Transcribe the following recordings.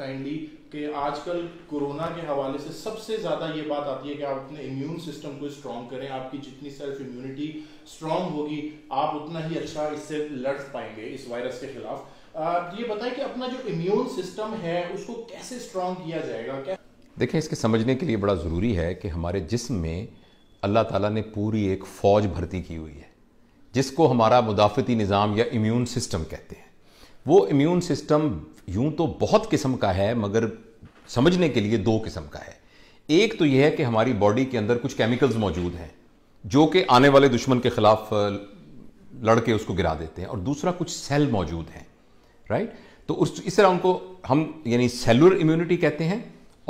kindly कि आजकल corona के हवाले से सबसे ज़्यादा ये बात आती है कि आप अपने इम्यून सिस्टम को स्ट्रॉन्ग करें आपकी जितनी सेल्फ इम्यूनिटी स्ट्रॉन्ग होगी आप उतना ही अच्छा इससे लड़ पाएंगे इस वायरस के खिलाफ ये बताएं कि अपना जो इम्यून सिस्टम है उसको कैसे स्ट्रॉन्ग किया जाएगा क्या देखिए इसके समझने के लिए बड़ा ज़रूरी है कि हमारे जिसम में अल्लाह ताला ने पूरी एक फ़ौज भर्ती की हुई है जिसको हमारा मुदाफ़ती निज़ाम या इम्यून सिस्टम कहते हैं वो इम्यून सिस्टम यूं तो बहुत किस्म का है मगर समझने के लिए दो किस्म का है एक तो यह है कि हमारी बॉडी के अंदर कुछ केमिकल्स मौजूद हैं जो कि आने वाले दुश्मन के खिलाफ लड़के उसको गिरा देते हैं और दूसरा कुछ सेल मौजूद हैं राइट तो उस इस तरह उनको हम यानी सेलुलर इम्यूनिटी कहते हैं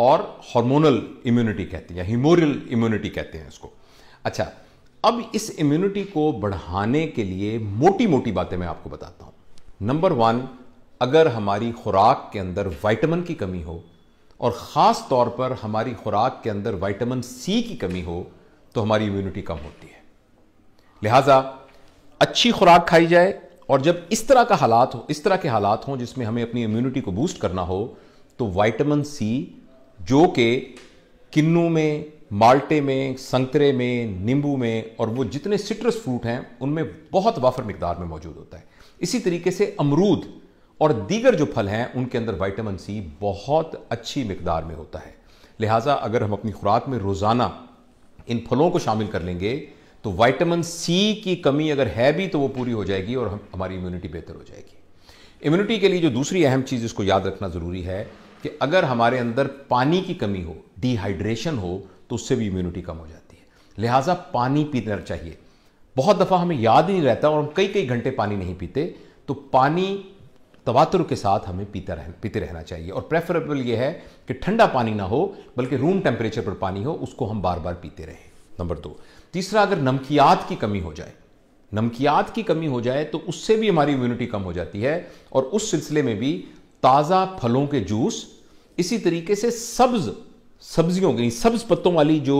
और हार्मोनल इम्यूनिटी कहते हैं या हिमोरियल इम्यूनिटी कहते हैं उसको अच्छा अब इस इम्यूनिटी को बढ़ाने के लिए मोटी मोटी बातें मैं आपको बताता हूं नंबर वन अगर हमारी खुराक के अंदर वाइटमिन की कमी हो और ख़ास तौर पर हमारी खुराक के अंदर वाइटमिन सी की कमी हो तो हमारी इम्यूनिटी कम होती है लिहाजा अच्छी खुराक खाई जाए और जब इस तरह का हालात हो इस तरह के हालात हों जिसमें हमें अपनी इम्यूनिटी को बूस्ट करना हो तो वाइटमिन सी जो कि किन्नू में माल्टे में संतरे में नींबू में और वो जितने सिट्रस फ्रूट हैं उनमें बहुत वाफर मकदार में मौजूद होता है इसी तरीके से अमरूद और दीगर जो फल हैं उनके अंदर वाइटामिन सी बहुत अच्छी मकदार में होता है लिहाजा अगर हम अपनी खुराक में रोज़ाना इन फलों को शामिल कर लेंगे तो वाइटामिन सी की कमी अगर है भी तो वो पूरी हो जाएगी और हम हमारी इम्यूनिटी बेहतर हो जाएगी इम्यूनिटी के लिए जो दूसरी अहम चीज़ इसको याद रखना ज़रूरी है कि अगर हमारे अंदर पानी की कमी हो डिहाइड्रेशन हो तो उससे भी इम्यूनिटी कम हो जाती है लिहाजा पानी पीना चाहिए बहुत दफ़ा हमें याद ही नहीं रहता और हम कई कई घंटे पानी नहीं पीते तो पानी तवातुर के साथ हमें पीता रह पीते रहना चाहिए और प्रेफरेबल ये है कि ठंडा पानी ना हो बल्कि रूम टेम्परेचर पर पानी हो उसको हम बार बार पीते रहें नंबर दो तीसरा अगर नमकियात की कमी हो जाए नमकियात की कमी हो जाए तो उससे भी हमारी इम्यूनिटी कम हो जाती है और उस सिलसिले में भी ताज़ा फलों के जूस इसी तरीके से सब्ज़ सब्जियों की सब्ज पत्तों वाली जो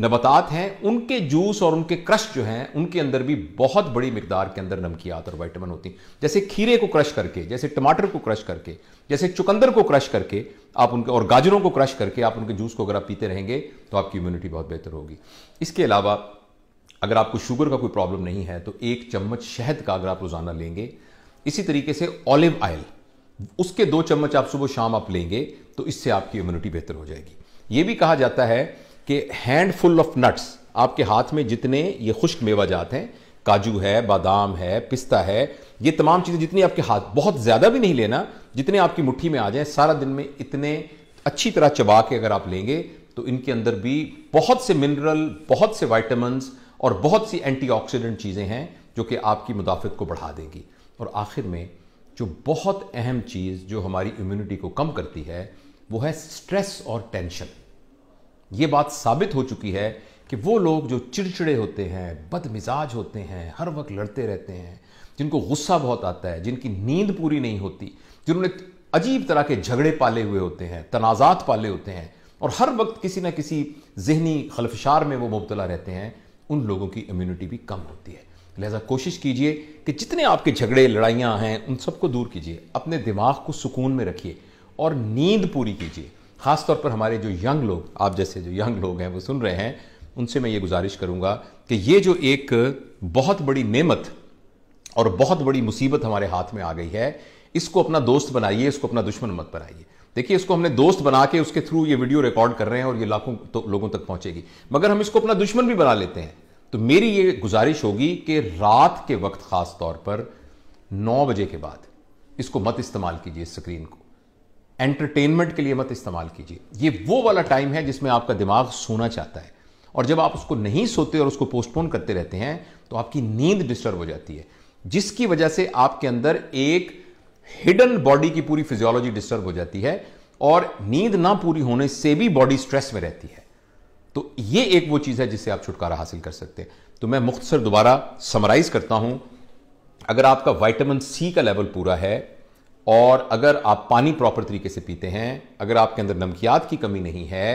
नबतात हैं उनके जूस और उनके क्रश जो हैं उनके अंदर भी बहुत बड़ी मिकदार के अंदर नमकियात और वाइटामिन होती हैं जैसे खीरे को क्रश करके जैसे टमाटर को क्रश करके जैसे चुकंदर को क्रश करके आप उनके और गाजरों को क्रश करके आप उनके जूस को अगर आप पीते रहेंगे तो आपकी इम्यूनिटी बहुत बेहतर होगी इसके अलावा अगर आपको शुगर का कोई प्रॉब्लम नहीं है तो एक चम्मच शहद का अगर आप रोज़ाना लेंगे इसी तरीके से ऑलिव आयल उसके दो चम्मच आप सुबह शाम आप लेंगे तो इससे आपकी इम्यूनिटी बेहतर हो जाएगी ये भी कहा जाता है कि हैंडफुल ऑफ नट्स आपके हाथ में जितने ये खुश्क मेवा जात हैं काजू है बादाम है पिस्ता है ये तमाम चीज़ें जितनी आपके हाथ बहुत ज़्यादा भी नहीं लेना जितने आपकी मुट्ठी में आ जाए सारा दिन में इतने अच्छी तरह चबा के अगर आप लेंगे तो इनके अंदर भी बहुत से मिनरल बहुत से वाइटमिनस और बहुत सी एंटीऑक्सीडेंट चीज़ें हैं जो कि आपकी मुदाफ़त को बढ़ा देंगी और आखिर में जो बहुत अहम चीज़ जो हमारी इम्यूनिटी को कम करती है वो है स्ट्रेस और टेंशन ये बात साबित हो चुकी है कि वो लोग जो चिड़चिड़े होते हैं बदमिजाज होते हैं हर वक्त लड़ते रहते हैं जिनको गुस्सा बहुत आता है जिनकी नींद पूरी नहीं होती जिन्होंने अजीब तरह के झगड़े पाले हुए होते हैं तनाज़ात पाले होते हैं और हर वक्त किसी न किसी जहनी खलफशार में वो मुबतला रहते हैं उन लोगों की इम्यूनिटी भी कम होती है लिहाजा कोशिश कीजिए कि जितने आपके झगड़े लड़ाइयाँ हैं उन सबको दूर कीजिए अपने दिमाग को सुकून में रखिए और नींद पूरी कीजिए ख़ासतौर पर हमारे जो यंग लोग आप जैसे जो यंग लोग हैं वो सुन रहे हैं उनसे मैं ये गुजारिश करूंगा कि ये जो एक बहुत बड़ी नेमत और बहुत बड़ी मुसीबत हमारे हाथ में आ गई है इसको अपना दोस्त बनाइए इसको अपना दुश्मन मत बनाइए देखिए इसको हमने दोस्त बना के उसके थ्रू ये वीडियो रिकॉर्ड कर रहे हैं और ये लाखों तो लोगों तक पहुंचेगी मगर हम इसको अपना दुश्मन भी बना लेते हैं तो मेरी ये गुजारिश होगी कि रात के वक्त खास तौर पर नौ बजे के बाद इसको मत इस्तेमाल कीजिए स्क्रीन को एंटरटेनमेंट के लिए मत इस्तेमाल कीजिए ये वो वाला टाइम है जिसमें आपका दिमाग सोना चाहता है और जब आप उसको नहीं सोते और उसको पोस्टपोन करते रहते हैं तो आपकी नींद डिस्टर्ब हो जाती है जिसकी वजह से आपके अंदर एक हिडन बॉडी की पूरी फिजियोलॉजी डिस्टर्ब हो जाती है और नींद ना पूरी होने से भी बॉडी स्ट्रेस में रहती है तो ये एक वो चीज़ है जिससे आप छुटकारा हासिल कर सकते हैं तो मैं मुख्तसर दोबारा समराइज करता हूं अगर आपका वाइटामिन सी का लेवल पूरा है और अगर आप पानी प्रॉपर तरीके से पीते हैं अगर आपके अंदर नमकियात की कमी नहीं है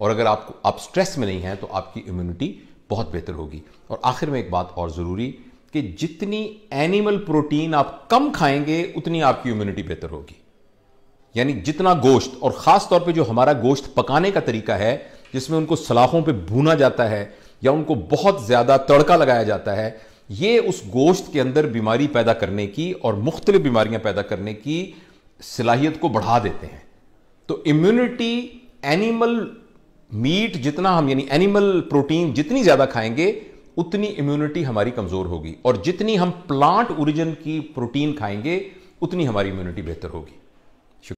और अगर आपको आप स्ट्रेस में नहीं हैं तो आपकी इम्यूनिटी बहुत बेहतर होगी और आखिर में एक बात और ज़रूरी कि जितनी एनिमल प्रोटीन आप कम खाएंगे उतनी आपकी इम्यूनिटी बेहतर होगी यानी जितना गोश्त और ख़ास तौर पे जो हमारा गोश्त पकाने का तरीका है जिसमें उनको सलाखों पे भूना जाता है या उनको बहुत ज़्यादा तड़का लगाया जाता है ये उस गोश्त के अंदर बीमारी पैदा करने की और मुख्तलि बीमारियां पैदा करने की सलाहियत को बढ़ा देते हैं तो इम्यूनिटी एनिमल मीट जितना हम यानी एनिमल प्रोटीन जितनी ज़्यादा खाएंगे उतनी इम्यूनिटी हमारी कमज़ोर होगी और जितनी हम प्लांट ओरिजिन की प्रोटीन खाएंगे उतनी हमारी इम्यूनिटी बेहतर होगी